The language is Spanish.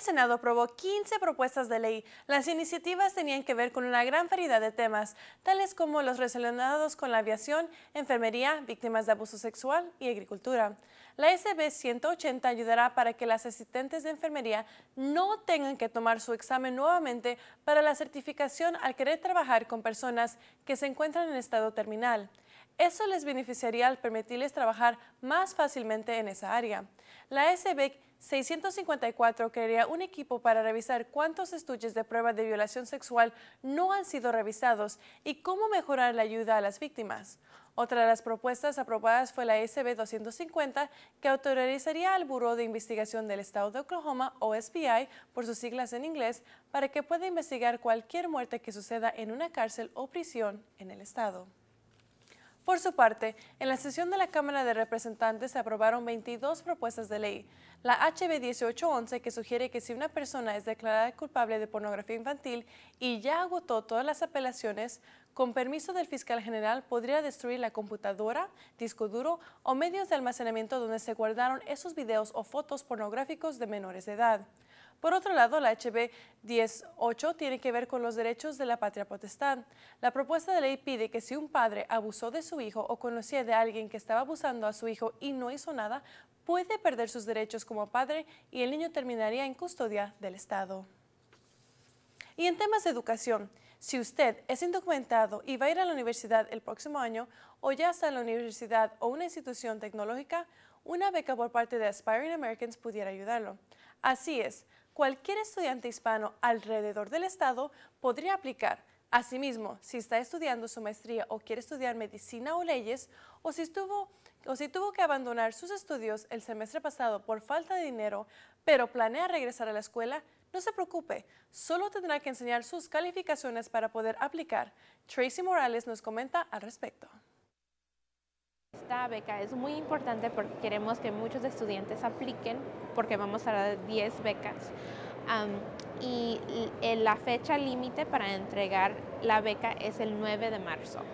el Senado aprobó 15 propuestas de ley. Las iniciativas tenían que ver con una gran variedad de temas, tales como los relacionados con la aviación, enfermería, víctimas de abuso sexual y agricultura. La SB 180 ayudará para que las asistentes de enfermería no tengan que tomar su examen nuevamente para la certificación al querer trabajar con personas que se encuentran en estado terminal. Eso les beneficiaría al permitirles trabajar más fácilmente en esa área. La SB 654 crearía un equipo para revisar cuántos estuches de prueba de violación sexual no han sido revisados y cómo mejorar la ayuda a las víctimas. Otra de las propuestas aprobadas fue la SB 250, e que autorizaría al Buró de Investigación del Estado de Oklahoma, o SBI, por sus siglas en inglés, para que pueda investigar cualquier muerte que suceda en una cárcel o prisión en el Estado. Por su parte, en la sesión de la Cámara de Representantes se aprobaron 22 propuestas de ley. La HB 1811 que sugiere que si una persona es declarada culpable de pornografía infantil y ya agotó todas las apelaciones, con permiso del fiscal general, podría destruir la computadora, disco duro o medios de almacenamiento donde se guardaron esos videos o fotos pornográficos de menores de edad. Por otro lado, la HB 108 tiene que ver con los derechos de la patria potestad. La propuesta de ley pide que si un padre abusó de su hijo o conocía de alguien que estaba abusando a su hijo y no hizo nada, puede perder sus derechos como padre y el niño terminaría en custodia del Estado. Y en temas de educación, si usted es indocumentado y va a ir a la universidad el próximo año o ya está en la universidad o una institución tecnológica, una beca por parte de Aspiring Americans pudiera ayudarlo. Así es, cualquier estudiante hispano alrededor del estado podría aplicar. Asimismo, si está estudiando su maestría o quiere estudiar medicina o leyes, o si, o si tuvo que abandonar sus estudios el semestre pasado por falta de dinero, pero planea regresar a la escuela, no se preocupe, solo tendrá que enseñar sus calificaciones para poder aplicar. Tracy Morales nos comenta al respecto. Esta beca es muy importante porque queremos que muchos estudiantes apliquen porque vamos a dar 10 becas. y la fecha límite para entregar la beca es el 9 de marzo.